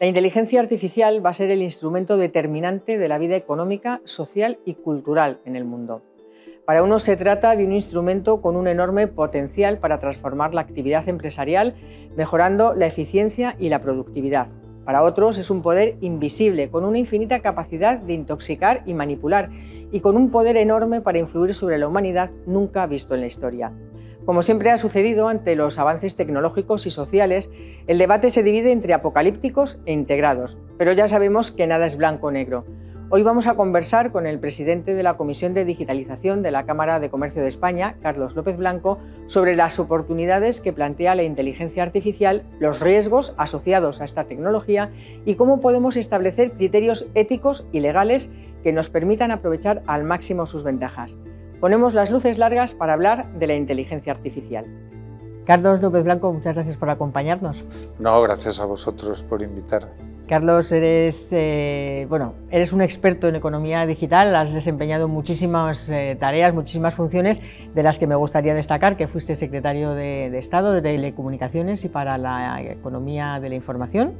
La inteligencia artificial va a ser el instrumento determinante de la vida económica, social y cultural en el mundo. Para unos se trata de un instrumento con un enorme potencial para transformar la actividad empresarial, mejorando la eficiencia y la productividad. Para otros es un poder invisible, con una infinita capacidad de intoxicar y manipular, y con un poder enorme para influir sobre la humanidad nunca visto en la historia. Como siempre ha sucedido ante los avances tecnológicos y sociales, el debate se divide entre apocalípticos e integrados, pero ya sabemos que nada es blanco o negro. Hoy vamos a conversar con el presidente de la Comisión de Digitalización de la Cámara de Comercio de España, Carlos López Blanco, sobre las oportunidades que plantea la inteligencia artificial, los riesgos asociados a esta tecnología y cómo podemos establecer criterios éticos y legales que nos permitan aprovechar al máximo sus ventajas ponemos las luces largas para hablar de la inteligencia artificial. Carlos López Blanco, muchas gracias por acompañarnos. No, gracias a vosotros por invitarme. Carlos, eres, eh, bueno, eres un experto en economía digital, has desempeñado muchísimas eh, tareas, muchísimas funciones, de las que me gustaría destacar que fuiste secretario de, de Estado de Telecomunicaciones y para la Economía de la Información.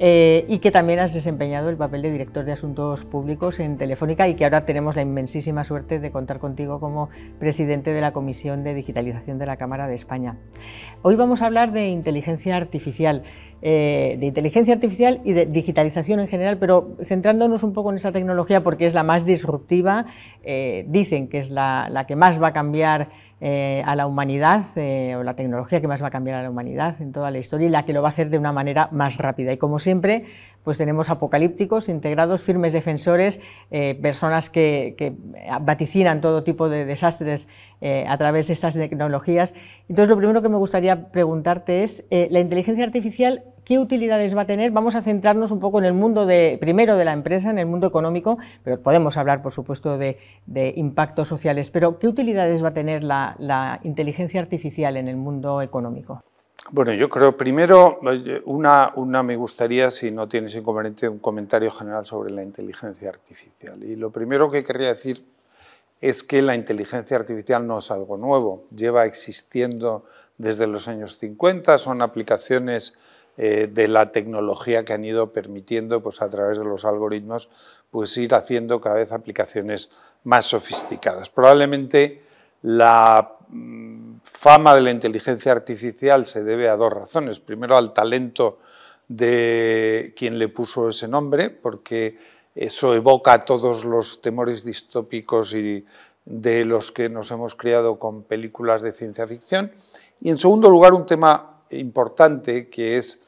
Eh, y que también has desempeñado el papel de director de asuntos públicos en Telefónica y que ahora tenemos la inmensísima suerte de contar contigo como presidente de la Comisión de Digitalización de la Cámara de España. Hoy vamos a hablar de inteligencia artificial, eh, de inteligencia artificial y de digitalización en general, pero centrándonos un poco en esta tecnología porque es la más disruptiva, eh, dicen que es la que más va a cambiar eh, a la humanidad, eh, o la tecnología que más va a cambiar a la humanidad en toda la historia y la que lo va a hacer de una manera más rápida. Y como siempre, pues tenemos apocalípticos, integrados, firmes defensores, eh, personas que, vaticinan todo tipo de desastres a través de estas tecnologías. Entonces, lo primero que me gustaría preguntarte es, ¿la inteligencia artificial ¿Qué utilidades va a tener? Vamos a centrarnos un poco en el mundo de, primero de la empresa, en el mundo económico, pero podemos hablar, por supuesto, de, impactos sociales. Pero, ¿qué utilidades va a tener la, inteligencia artificial en el mundo económico? Bueno, yo creo primero, una, una, me gustaría, si no tienes inconveniente, un comentario general sobre la inteligencia artificial. Y lo primero que querría decir es que la inteligencia artificial no es algo nuevo, lleva existiendo desde los años 50, son aplicaciones eh, de la tecnología que han ido permitiendo pues, a través de los algoritmos pues, ir haciendo cada vez aplicaciones más sofisticadas. Probablemente la mm, fama de la inteligencia artificial se debe a dos razones. Primero, al talento de quien le puso ese nombre, porque eso evoca todos los temores distópicos y de los que nos hemos criado con películas de ciencia ficción. Y en segundo lugar, un tema importante que es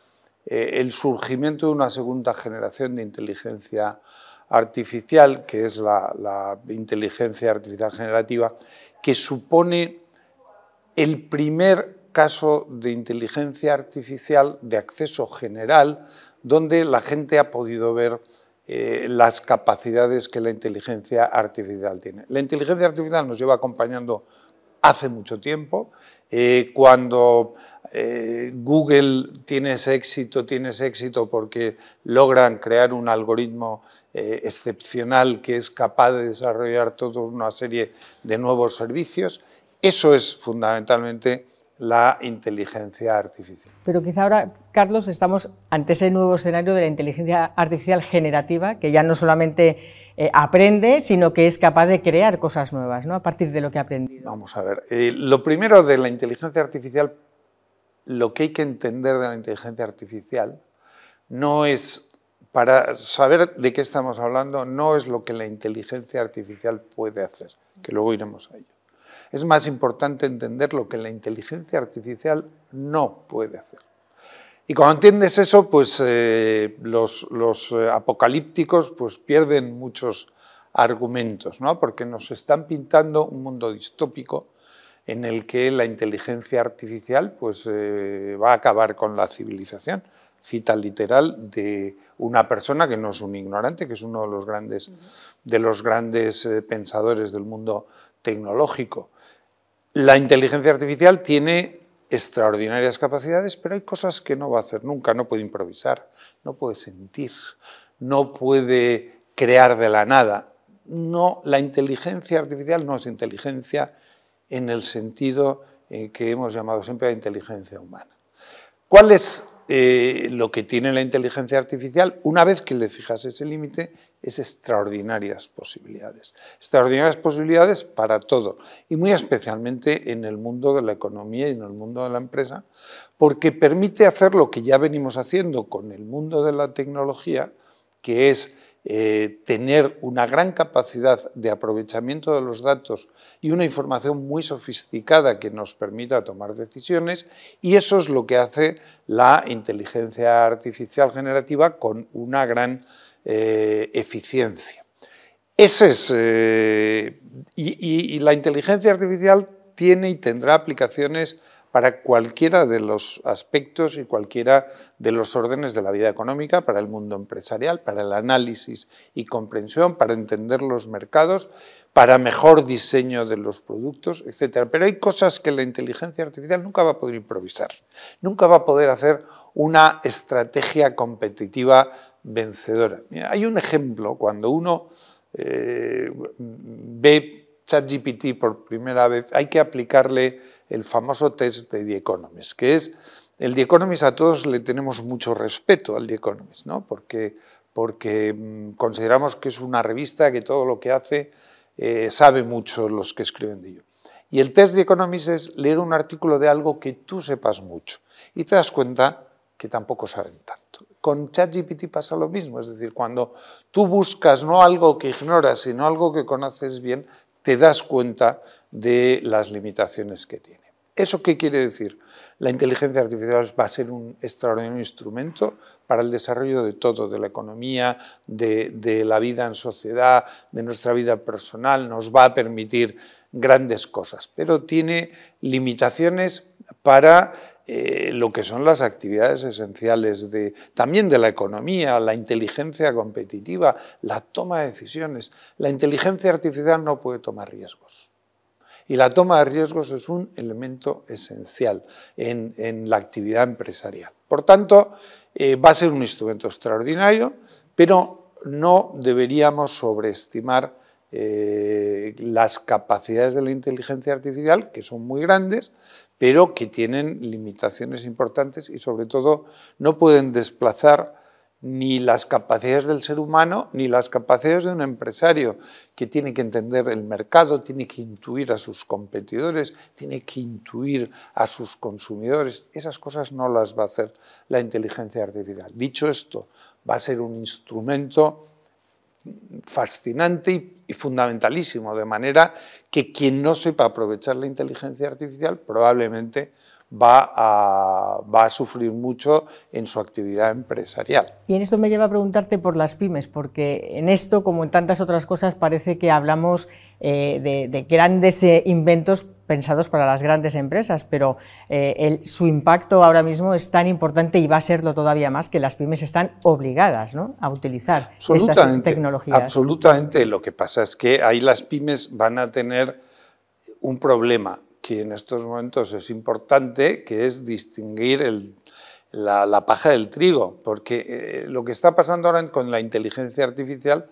eh, el surgimiento de una segunda generación de inteligencia artificial, que es la, inteligencia artificial generativa, que supone el primer caso de inteligencia artificial de acceso general, donde la gente ha podido ver eh, las capacidades que la inteligencia artificial tiene. La inteligencia artificial nos lleva acompañando hace mucho tiempo. Eh, cuando eh, Google tienes éxito, tienes éxito porque logran crear un algoritmo eh, excepcional que es capaz de desarrollar toda una serie de nuevos servicios. Eso es fundamentalmente la inteligencia artificial. Pero quizá ahora, Carlos, estamos ante ese nuevo escenario de la inteligencia artificial generativa, que ya no solamente eh, aprende, sino que es capaz de crear cosas nuevas, ¿no? A partir de lo que ha aprendido. Vamos a ver. lo primero de la inteligencia artificial lo que hay que entender de la inteligencia artificial no es, para saber de qué estamos hablando, no es lo que la inteligencia artificial puede hacer, que luego iremos a ello. Es más importante entender lo que la inteligencia artificial no puede hacer. Y cuando entiendes eso, pues eh, los, eh, apocalípticos pues, pierden muchos argumentos, ¿no? porque nos están pintando un mundo distópico, en el que la inteligencia artificial pues, eh, va a acabar con la civilización. Cita literal de una persona que no es un ignorante, que es uno de los grandes, de los grandes eh, pensadores del mundo tecnológico. La inteligencia artificial tiene extraordinarias capacidades, pero hay cosas que no va a hacer nunca. No puede improvisar, no puede sentir, no puede crear de la nada. No, la inteligencia artificial no es inteligencia en el sentido eh, que hemos llamado siempre a inteligencia humana. ¿Cuál es eh, lo que tiene la inteligencia artificial? Una vez que le fijas ese límite, es extraordinarias posibilidades. Extraordinarias posibilidades para todo, y muy especialmente en el mundo de la economía y en el mundo de la empresa, porque permite hacer lo que ya venimos haciendo con el mundo de la tecnología, que es eh, tener una gran capacidad de aprovechamiento de los datos y una información muy sofisticada que nos permita tomar decisiones y eso es lo que hace la inteligencia artificial generativa con una gran eh, eficiencia. Eh, y, y la inteligencia artificial tiene y tendrá aplicaciones para cualquiera de los aspectos y cualquiera de los órdenes de la vida económica, para el mundo empresarial, para el análisis y comprensión, para entender los mercados, para mejor diseño de los productos, etc. Pero hay cosas que la inteligencia artificial nunca va a poder improvisar, nunca va a poder hacer una estrategia competitiva vencedora. hay un ejemplo, cuando uno eh, ve ChatGPT por primera vez, hay que aplicarle el famoso test de The Economist, que es el The Economist a todos le tenemos mucho respeto al The Economist, ¿no? porque, porque mm, consideramos que es una revista que todo lo que hace eh, sabe mucho los que escriben de ello. Y el test de Economist es leer un artículo de algo que tú sepas mucho y te das cuenta que tampoco saben tanto. Con ChatGPT pasa lo mismo, es decir, cuando tú buscas no algo que ignoras, sino algo que conoces bien, te das cuenta de las limitaciones que tiene. ¿Eso qué quiere decir? La inteligencia artificial va a ser un extraordinario instrumento para el desarrollo de todo, de la economía, de, la vida en sociedad, de nuestra vida personal, nos va a permitir grandes cosas, pero tiene limitaciones para eh, lo que son las actividades esenciales también de la economía, la inteligencia competitiva, la toma de decisiones. La inteligencia artificial no puede tomar riesgos. Y la toma de riesgos es un elemento esencial en, la actividad empresarial. Por tanto, eh, va a ser un instrumento extraordinario, pero no deberíamos sobreestimar eh, las capacidades de la inteligencia artificial, que son muy grandes, pero que tienen limitaciones importantes y sobre todo no pueden desplazar ni las capacidades del ser humano ni las capacidades de un empresario que tiene que entender el mercado, tiene que intuir a sus competidores, tiene que intuir a sus consumidores. Esas cosas no las va a hacer la inteligencia artificial. Dicho esto, va a ser un instrumento fascinante y fundamentalísimo, de manera que quien no sepa aprovechar la inteligencia artificial probablemente va a, sufrir mucho en su actividad empresarial. Y en esto me lleva a preguntarte por las pymes, porque en esto, como en tantas otras cosas, parece que hablamos eh, de, grandes eh, inventos pensados para las grandes empresas, pero eh, su impacto ahora mismo es tan importante y va a serlo todavía más que las pymes están obligadas a utilizar estas tecnologías. Absolutamente. Lo que pasa es que ahí las pymes van a tener un problema que en estos momentos es importante, que es distinguir la, paja del trigo, porque eh, lo que está pasando ahora con la inteligencia artificial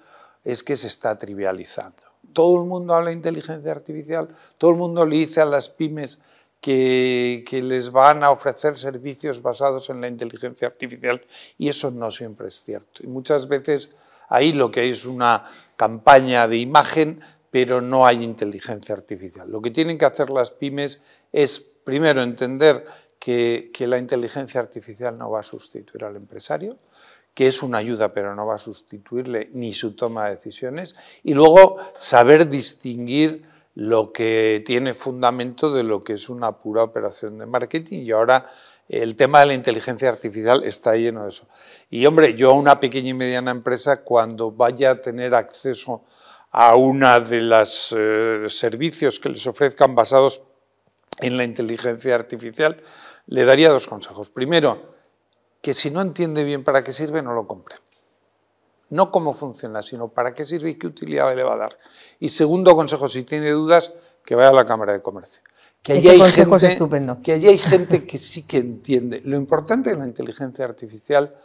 es que se está trivializando. Todo el mundo habla de inteligencia artificial, todo el mundo le dice a las pymes que, que les van a ofrecer servicios basados en la inteligencia artificial y eso no siempre es cierto. Y muchas veces ahí lo que hay es una campaña de imagen pero no hay inteligencia artificial. Lo que tienen que hacer las pymes es, primero, entender que, la inteligencia artificial no va a sustituir al empresario, que es una ayuda, pero no va a sustituirle ni su toma de decisiones, y luego saber distinguir lo que tiene fundamento de lo que es una pura operación de marketing y ahora el tema de la inteligencia artificial está lleno de eso. Y hombre, yo a una pequeña y mediana empresa, cuando vaya a tener acceso a una de los eh, servicios que les ofrezcan basados en la inteligencia artificial, le daría dos consejos. Primero, que si no entiende bien para qué sirve, no lo compre. No cómo funciona, sino para qué sirve y qué utilidad le va a dar. Y segundo consejo, si tiene dudas, que vaya a la Cámara de Comercio. Que allí, hay gente, estupendo. que allí hay gente que sí que entiende. Lo importante de la inteligencia artificial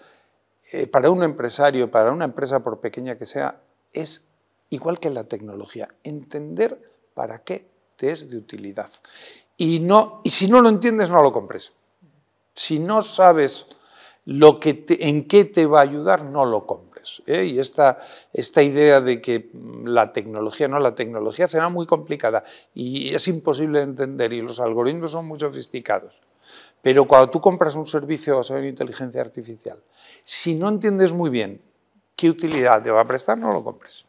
eh, para un empresario, para una empresa por pequeña que sea, es igual que la tecnología, entender para qué te es de utilidad. Y, no, y si no lo entiendes, no lo compres. Si no sabes lo que en qué te va a ayudar, no lo compres. ¿eh? Y esta, esta idea de que mm, la tecnología, no, la tecnología será muy complicada y es imposible de entender y los algoritmos son muy sofisticados. Pero cuando tú compras un servicio basado en inteligencia artificial, si no entiendes muy bien qué utilidad te va a prestar, no lo compres.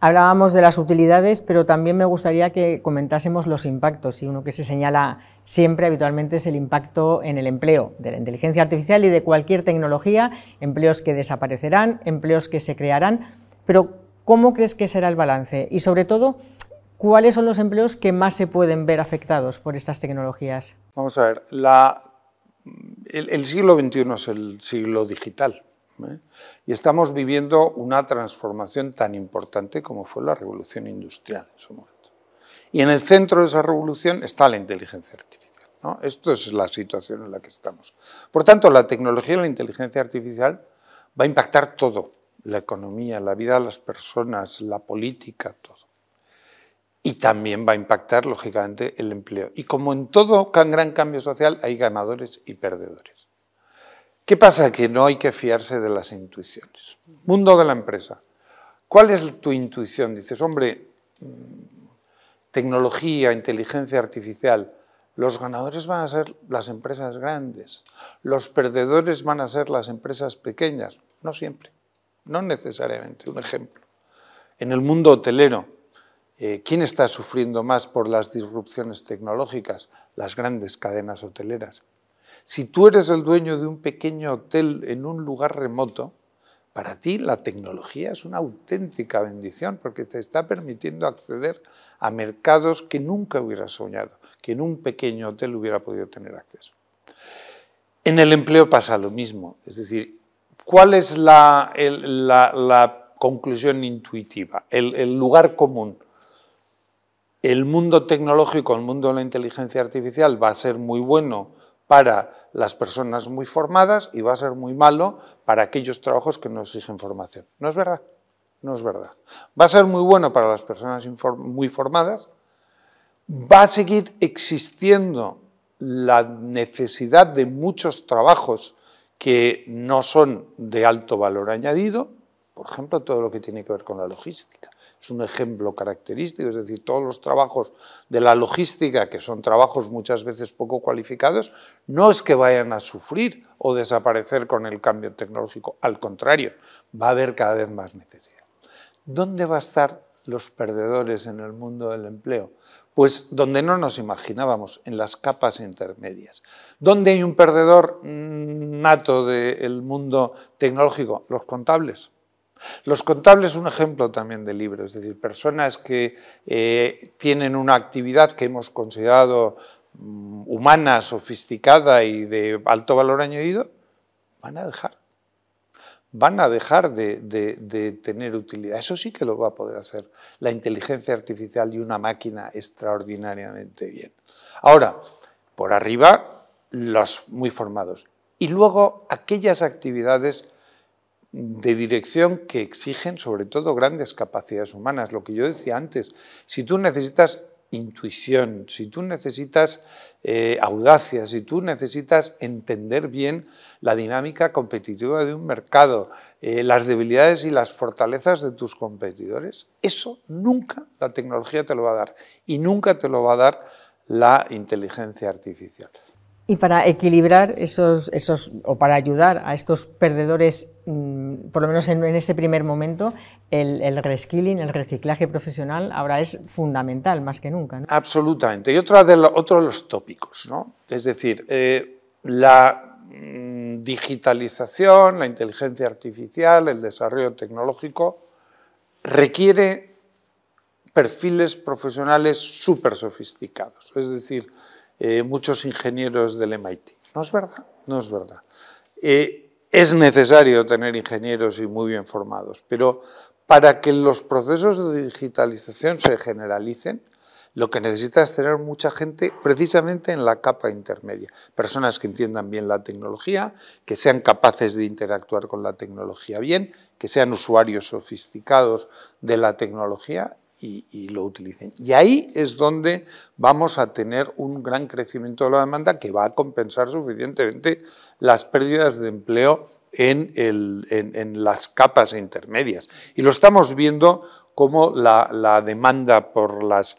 Hablábamos de las utilidades, pero también me gustaría que comentásemos los impactos. Y uno que se señala siempre habitualmente es el impacto en el empleo de la inteligencia artificial y de cualquier tecnología, empleos que desaparecerán, empleos que se crearán. Pero, ¿cómo crees que será el balance? Y sobre todo, ¿cuáles son los empleos que más se pueden ver afectados por estas tecnologías? Vamos a ver, el, el siglo XXI es el siglo digital. ¿eh? Y estamos viviendo una transformación tan importante como fue la revolución industrial en su momento. Y en el centro de esa revolución está la inteligencia artificial. ¿no? Esto es la situación en la que estamos. Por tanto, la tecnología y la inteligencia artificial va a impactar todo, la economía, la vida de las personas, la política, todo. Y también va a impactar, lógicamente, el empleo. Y como en todo gran cambio social, hay ganadores y perdedores. ¿Qué pasa? Que no hay que fiarse de las intuiciones. Mundo de la empresa. ¿Cuál es tu intuición? Dices, hombre, mm, tecnología, inteligencia artificial, los ganadores van a ser las empresas grandes, los perdedores van a ser las empresas pequeñas. No siempre, no necesariamente. Un ejemplo. En el mundo hotelero, eh, ¿quién está sufriendo más por las disrupciones tecnológicas? Las grandes cadenas hoteleras. Si tú eres el dueño de un pequeño hotel en un lugar remoto, para ti la tecnología es una auténtica bendición porque te está permitiendo acceder a mercados que nunca hubieras soñado, que en un pequeño hotel hubiera podido tener acceso. En el empleo pasa lo mismo, es decir, ¿cuál es la, conclusión intuitiva, el lugar común? El mundo tecnológico, el mundo de la inteligencia artificial va a ser muy bueno para las personas muy formadas y va a ser muy malo para aquellos trabajos que no exigen formación. No es verdad, no es verdad. Va a ser muy bueno para las personas muy formadas, va a seguir existiendo la necesidad de muchos trabajos que no son de alto valor añadido, por ejemplo, todo lo que tiene que ver con la logística. Es un ejemplo característico, es decir, todos los trabajos de la logística, que son trabajos muchas veces poco cualificados, no es que vayan a sufrir o desaparecer con el cambio tecnológico, al contrario, va a haber cada vez más necesidad. ¿Dónde va a estar los perdedores en el mundo del empleo? Pues donde no nos imaginábamos, en las capas intermedias. ¿Dónde hay un perdedor mm, nato del mundo tecnológico? Los contables. Los contables un ejemplo también de libros, es decir, personas que eh, tienen una actividad que hemos considerado mm, humana, sofisticada y de alto valor añadido, van a dejar. Van a dejar de tener utilidad. Eso sí que lo va a poder hacer la inteligencia artificial y una máquina extraordinariamente bien. Ahora, por arriba, los muy formados. Y luego aquellas actividades de dirección que exigen sobre todo grandes capacidades humanas. Lo que yo decía antes, si tú necesitas intuición, si tú necesitas eh, audacia, si tú necesitas entender bien la dinámica competitiva de un mercado, eh, las debilidades y las fortalezas de tus competidores, eso nunca la tecnología te lo va a dar y nunca te lo va a dar la inteligencia artificial. Y para equilibrar esos, esos, o para ayudar a estos perdedores, mm, por lo menos en, ese primer momento, el, reskilling, el reciclaje profesional, ahora es fundamental más que nunca. Absolutamente. Y otro de, los tópicos, ¿no? Es decir, eh, la mm, digitalización, la inteligencia artificial, el desarrollo tecnológico, requiere perfiles profesionales súper sofisticados. Es decir, eh, muchos ingenieros del MIT. No es verdad, no es verdad. Eh, es necesario tener ingenieros y muy bien formados, pero para que los procesos de digitalización se generalicen, lo que necesita es tener mucha gente precisamente en la capa intermedia. Personas que entiendan bien la tecnología, que sean capaces de interactuar con la tecnología bien, que sean usuarios sofisticados de la tecnología y, lo utilicen. Y ahí es donde vamos a tener un gran crecimiento de la demanda que va a compensar suficientemente las pérdidas de empleo en, las capas intermedias. Y lo estamos viendo como la, demanda por las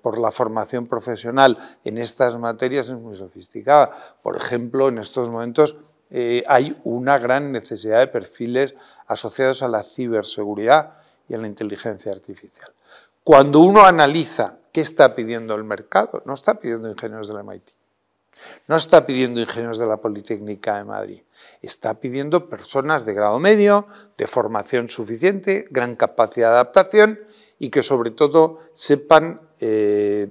por la formación profesional en estas materias es muy sofisticada. Por ejemplo, en estos momentos eh, hay una gran necesidad de perfiles asociados a la ciberseguridad y a la inteligencia artificial. Cuando uno analiza qué está pidiendo el mercado, no está pidiendo ingenieros de la MIT, no está pidiendo ingenieros de la Politécnica de Madrid, está pidiendo personas de grado medio, de formación suficiente, gran capacidad de adaptación y que sobre todo sepan eh,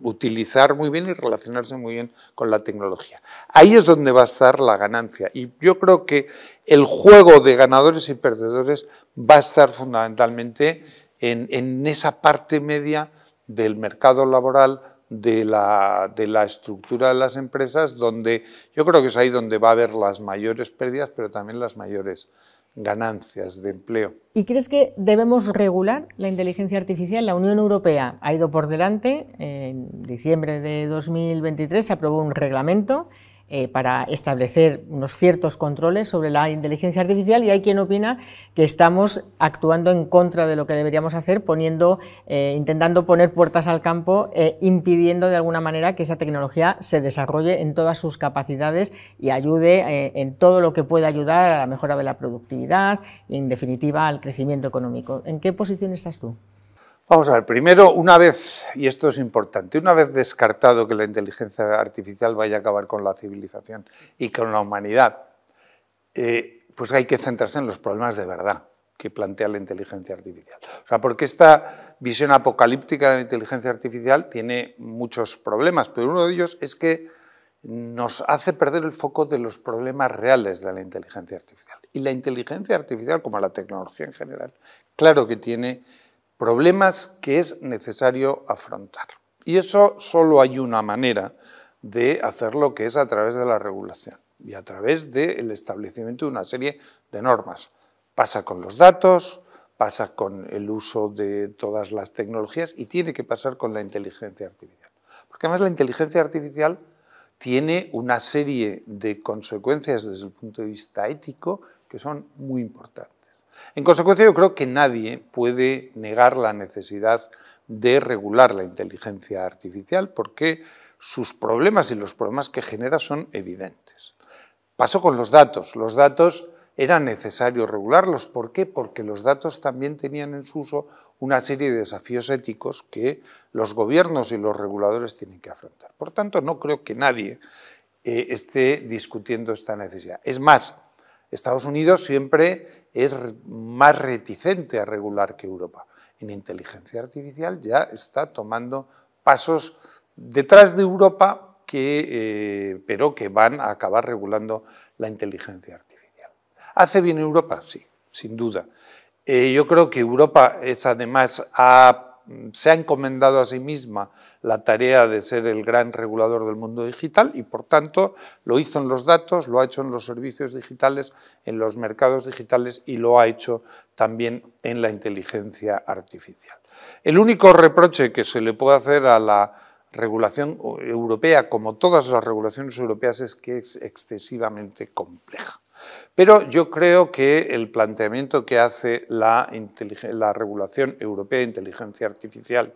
utilizar muy bien y relacionarse muy bien con la tecnología. Ahí es donde va a estar la ganancia y yo creo que el juego de ganadores y perdedores va a estar fundamentalmente en, esa parte media del mercado laboral, de la, de la, estructura de las empresas, donde yo creo que es ahí donde va a haber las mayores pérdidas, pero también las mayores ganancias de empleo. ¿Y crees que debemos regular la inteligencia artificial? La Unión Europea ha ido por delante. En diciembre de 2023 se aprobó un reglamento eh, para establecer unos ciertos controles sobre la inteligencia artificial y hay quien opina que estamos actuando en contra de lo que deberíamos hacer, eh, intentando poner puertas al campo, eh, impidiendo de alguna manera que esa tecnología se desarrolle en todas sus capacidades y ayude en todo lo que pueda ayudar a la mejora de la productividad y, en definitiva, al crecimiento económico. ¿En qué posición estás tú? Vamos a ver, primero, una vez, y esto es importante, una vez descartado que la inteligencia artificial vaya a acabar con la civilización y con la humanidad, eh, pues hay que centrarse en los problemas de verdad que plantea la inteligencia artificial. O sea, porque esta visión apocalíptica de la inteligencia artificial tiene muchos problemas, pero uno de ellos es que nos hace perder el foco de los problemas reales de la inteligencia artificial. Y la inteligencia artificial, como la tecnología en general, claro que tiene problemas que es necesario afrontar. Y eso solo hay una manera de hacerlo, que es a través de la regulación y a través del establecimiento de una serie de normas. Pasa con los datos, pasa con el uso de todas las tecnologías y tiene que pasar con la inteligencia artificial. Porque además la inteligencia artificial tiene una serie de consecuencias desde el punto de vista ético que son muy importantes. En consecuencia, yo creo que nadie puede negar la necesidad de regular la inteligencia artificial porque sus problemas y los problemas que genera son evidentes. Pasó con los datos. Los datos era necesario regularlos. ¿Por qué? Porque los datos también tenían en su uso una serie de desafíos éticos que los gobiernos y los reguladores tienen que afrontar. Por tanto, no creo que nadie eh, esté discutiendo esta necesidad. Es más, Estados Unidos siempre es más reticente a regular que Europa. En inteligencia artificial ya está tomando pasos detrás de Europa, que, eh, pero que van a acabar regulando la inteligencia artificial. ¿Hace bien Europa? Sí, sin duda. Eh, yo creo que Europa es además se ha encomendado a sí misma la tarea de ser el gran regulador del mundo digital y por tanto lo hizo en los datos, lo ha hecho en los servicios digitales, en los mercados digitales y lo ha hecho también en la inteligencia artificial. El único reproche que se le puede hacer a la regulación europea, como todas las regulaciones europeas, es que es excesivamente compleja. Pero yo creo que el planteamiento que hace la, regulación europea de inteligencia artificial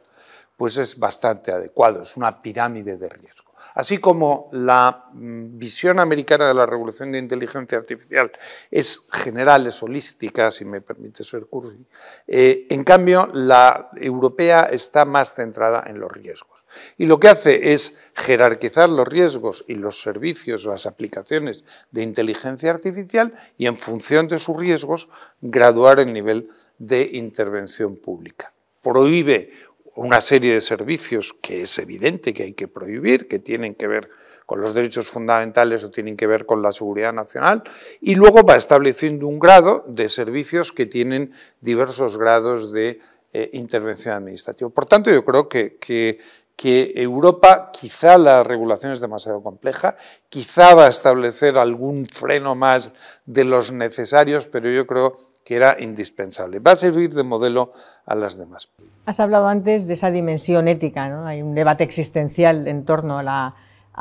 pues es bastante adecuado, es una pirámide de riesgo. Así como la mm, visión americana de la revolución de inteligencia artificial es general, es holística, si me permite ser cursi, eh, en cambio la europea está más centrada en los riesgos. Y lo que hace es jerarquizar los riesgos y los servicios, las aplicaciones de inteligencia artificial y en función de sus riesgos graduar el nivel de intervención pública. Prohíbe una serie de servicios que es evidente que hay que prohibir, que tienen que ver con los derechos fundamentales o tienen que ver con la seguridad nacional, y luego va estableciendo un grado de servicios que tienen diversos grados de eh, intervención administrativa. Por tanto, yo creo que, que Europa, quizá la regulación es demasiado compleja, quizá va a establecer algún freno más de los necesarios, pero yo creo que era indispensable. Va a servir de modelo a las demás. Has hablado antes de esa dimensión ética, ¿no? Hay un debate existencial en torno a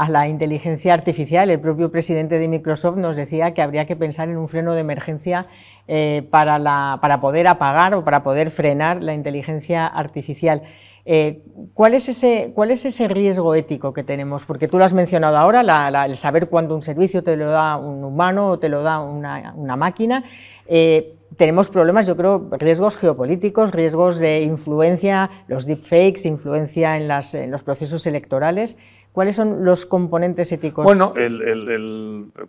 la, inteligencia artificial. El propio presidente de Microsoft nos decía que habría que pensar en un freno de emergencia eh, para, para poder apagar o para poder frenar la inteligencia artificial. Eh, ¿cuál, es ese, ¿Cuál es ese riesgo ético que tenemos? Porque tú lo has mencionado ahora, el saber cuándo un servicio te lo da un humano o te lo da una, máquina. Eh, tenemos problemas, yo creo, riesgos geopolíticos, riesgos de influencia, los deepfakes, influencia en, las, los procesos electorales. ¿Cuáles son los componentes éticos? Bueno,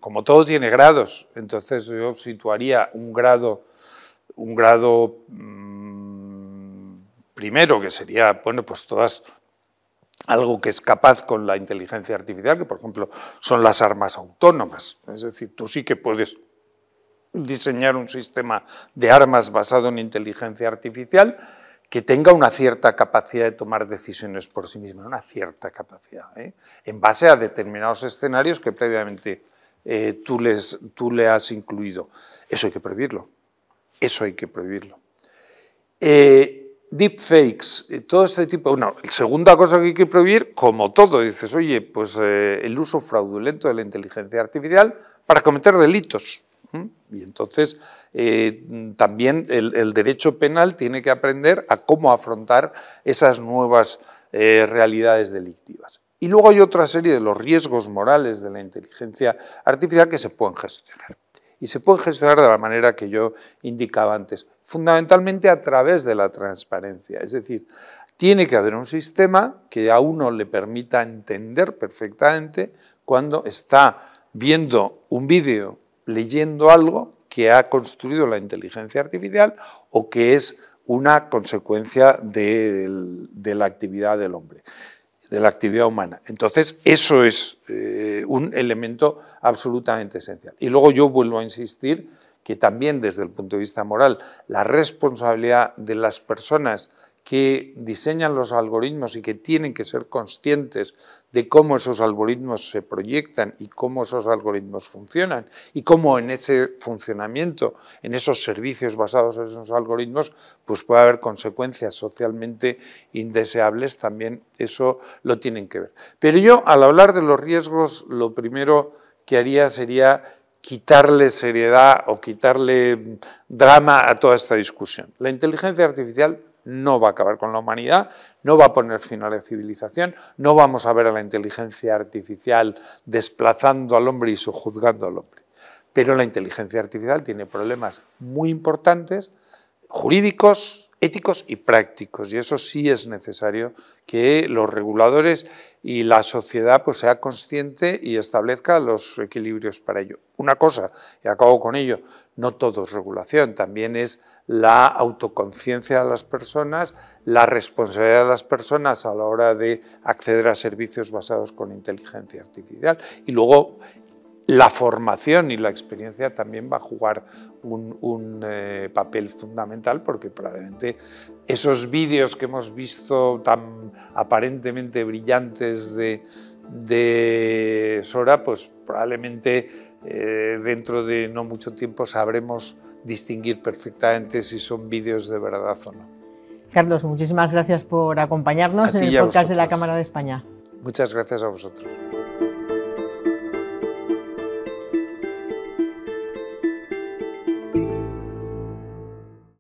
como todo tiene grados, entonces yo situaría un grado, un grado mm, primero, que sería, bueno, pues todas algo que es capaz con la inteligencia artificial, que por ejemplo son las armas autónomas. Es decir, tú sí que puedes diseñar un sistema de armas basado en inteligencia artificial que tenga una cierta capacidad de tomar decisiones por sí misma, una cierta capacidad, ¿eh? en base a determinados escenarios que previamente eh, tú, les, tú le has incluido. Eso hay que prohibirlo, eso hay que prohibirlo. Eh, deepfakes, eh, todo este tipo. Bueno, segunda cosa que hay que prohibir, como todo, dices, oye, pues eh, el uso fraudulento de la inteligencia artificial para cometer delitos. Y entonces eh, también el, derecho penal tiene que aprender a cómo afrontar esas nuevas realidades delictivas. Y luego hay otra serie de los riesgos morales de la inteligencia artificial que se pueden gestionar y se puede gestionar de la manera que yo indicaba antes, fundamentalmente a través de la transparencia. Es decir, tiene que haber un sistema que a uno le permita entender perfectamente cuando está viendo un vídeo, leyendo algo que ha construido la inteligencia artificial o que es una consecuencia de la actividad del hombre de la actividad humana. Entonces, eso es eh, un elemento absolutamente esencial. Y luego yo vuelvo a insistir que también desde el punto de vista moral, la responsabilidad de las personas que diseñan los algoritmos y que tienen que ser conscientes de cómo esos algoritmos se proyectan y cómo esos algoritmos funcionan y cómo en ese funcionamiento, en esos servicios basados en esos algoritmos, pues puede haber consecuencias socialmente indeseables, también eso lo tienen que ver. Pero yo al hablar de los riesgos, lo primero que haría sería quitarle seriedad o quitarle drama a toda esta discusión. La inteligencia artificial no va a acabar con la humanidad, no va a poner fin a la civilización, no vamos a ver a la inteligencia artificial desplazando al hombre y sojuzgando al hombre. Pero la inteligencia artificial tiene problemas muy importantes, jurídicos, éticos y prácticos, y eso sí es necesario que los reguladores y la sociedad pues, sea consciente y establezca los equilibrios para ello. Una cosa, y acabo con ello, no todo es regulación, también es la autoconciencia de las personas, la responsabilidad de las personas a la hora de acceder a servicios basados con inteligencia artificial y luego la formación y la experiencia también va a jugar un, eh, papel fundamental porque probablemente esos vídeos que hemos visto tan aparentemente brillantes de, de Sora, pues probablemente eh, dentro de no mucho tiempo sabremos distinguir perfectamente si son vídeos de verdad o no. Carlos, muchísimas gracias por acompañarnos en el podcast de la Cámara de España. Muchas gracias a vosotros.